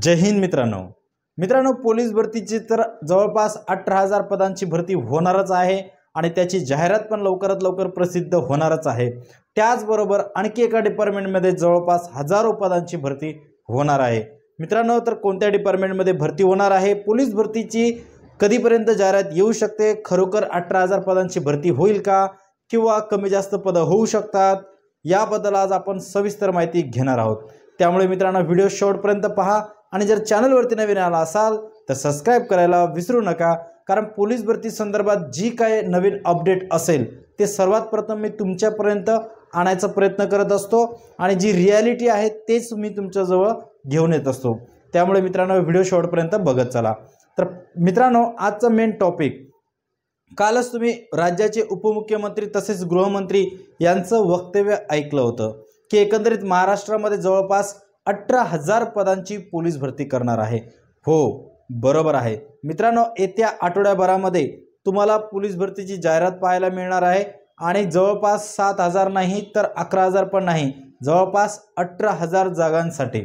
जय हिंद मित्रांनो मित्रांनो पोलीस भरतीची तर जवळपास अठरा हजार पदांची भरती होणारच आहे आणि त्याची जाहिरात पण लवकरात लवकर प्रसिद्ध होणारच आहे त्याचबरोबर आणखी एका डिपार्टमेंटमध्ये जवळपास हजारो पदांची भरती होणार आहे मित्रांनो तर कोणत्या डिपार्टमेंटमध्ये भरती होणार आहे पोलीस भरतीची कधीपर्यंत जाहिरात येऊ शकते खरोखर अठरा हजार पदांची भरती होईल का किंवा कमी जास्त पदं होऊ शकतात याबद्दल आज आपण सविस्तर माहिती घेणार आहोत त्यामुळे मित्रांनो व्हिडिओ शेवटपर्यंत पहा आणि जर चॅनलवरती नवीन आला असाल तर सबस्क्राईब करायला विसरू नका कारण पोलीस भरती संदर्भात जी काय नवीन अपडेट असेल ते सर्वात प्रथम मी तुमच्यापर्यंत आणायचा प्रयत्न करत असतो आणि जी रियालिटी आहे तेच मी तुमच्याजवळ घेऊन येत असतो त्यामुळे मित्रांनो व्हिडिओ शेवटपर्यंत बघत चला तर मित्रांनो आजचा मेन टॉपिक कालच तुम्ही राज्याचे उपमुख्यमंत्री तसेच गृहमंत्री यांचं वक्तव्य ऐकलं होतं की एकंदरीत महाराष्ट्रामध्ये जवळपास अठरा हजार पदांची पोलीस भरती करणार आहे हो बरोबर आहे मित्रांनो येत्या आठवड्याभरामध्ये तुम्हाला पोलीस भरतीची जाहिरात पाहायला मिळणार आहे आणि जवळपास सात हजार नाही तर अकरा हजार पण नाही जवळपास अठरा हजार जागांसाठी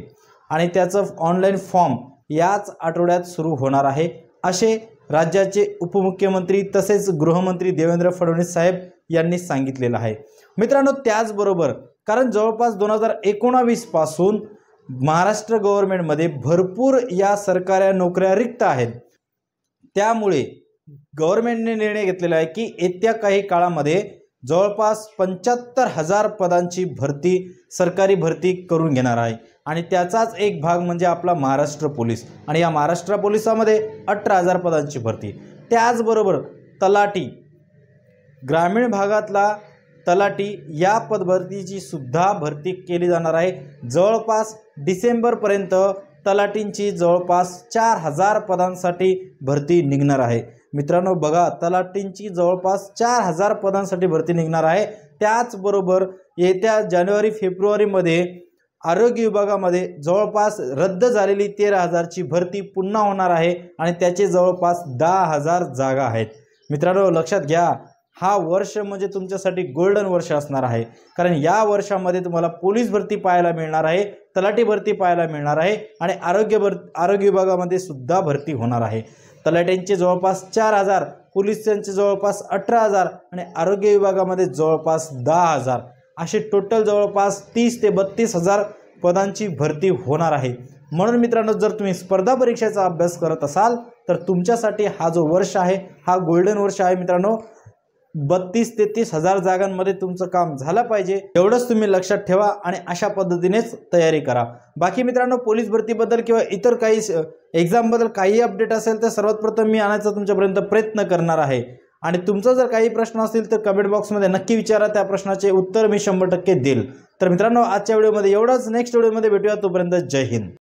आणि त्याचं ऑनलाईन फॉर्म याच आठवड्यात सुरू होणार आहे असे राज्याचे उपमुख्यमंत्री तसेच गृहमंत्री देवेंद्र फडणवीस साहेब यांनी सांगितलेलं आहे मित्रांनो त्याचबरोबर कारण जवळपास दोन हजार एकोणावीसपासून महाराष्ट्र गव्हर्मेंटमध्ये भरपूर या सरकाऱ्या नोकऱ्या रिक्त आहेत त्यामुळे गव्हर्नमेंटने निर्णय घेतलेला आहे की येत्या काही काळामध्ये जवळपास पंच्याहत्तर हजार पदांची भरती सरकारी भरती करून घेणार आहे आणि त्याचाच एक भाग म्हणजे आपला महाराष्ट्र पोलीस आणि या महाराष्ट्र पोलिसामध्ये अठरा हजार पदांची भरती त्याचबरोबर तलाटी ग्रामीण भागातला तलाठी या पदभरतीची सुद्धा भरती केली जाणार आहे जवळपास डिसेंबरपर्यंत तलाटींची जवळपास चार हजार पदांसाठी भरती निघणार आहे मित्रांनो बघा तलाटींची जवळपास चार हजार पदांसाठी भरती निघणार आहे त्याचबरोबर येत्या जानेवारी फेब्रुवारीमध्ये आरोग्य विभागामध्ये जवळपास रद्द झालेली तेरा हजारची भरती पुन्हा होणार आहे आणि त्याचे जवळपास दहा हजार जागा आहेत मित्रांनो लक्षात घ्या हा वर्ष म्हणजे तुमच्यासाठी गोल्डन वर्ष असणार आहे कारण या वर्षामध्ये तुम्हाला पोलीस भरती पाहायला मिळणार आहे तलाठी भरती पाहायला मिळणार आहे आणि आरोग्य भर आरोग्य विभागामध्ये सुद्धा भरती होणार आहे तलाट्यांचे जवळपास चार हजार पोलिसांचे जवळपास अठरा हजार आणि आरोग्य विभागामध्ये जवळपास दहा हजार असे टोटल जवळपास तीस ते बत्तीस हजार पदांची भरती होणार आहे म्हणून मित्रांनो जर तुम्ही स्पर्धा परीक्षेचा अभ्यास करत असाल तर तुमच्यासाठी हा जो वर्ष आहे हा गोल्डन वर्ष आहे मित्रांनो बत्तीस ते तीस हजार जागांमध्ये तुमचं काम झालं पाहिजे एवढंच तुम्ही लक्षात ठेवा आणि अशा पद्धतीनेच तयारी करा बाकी मित्रांनो पोलीस भरतीबद्दल किंवा इतर काही एक्झामबद्दल काही अपडेट असेल तर सर्वात प्रथम मी आणायचा तुमच्यापर्यंत प्रयत्न करणार आहे आणि तुमचा जर काही प्रश्न असतील तर कमेंट बॉक्समध्ये नक्की विचारा त्या प्रश्नाचे उत्तर मी शंभर टक्के देईल तर मित्रांनो आजच्या व्हिडिओमध्ये एवढंच नेक्स्ट व्हिडिओमध्ये भेटूया तोपर्यंत जय हिंद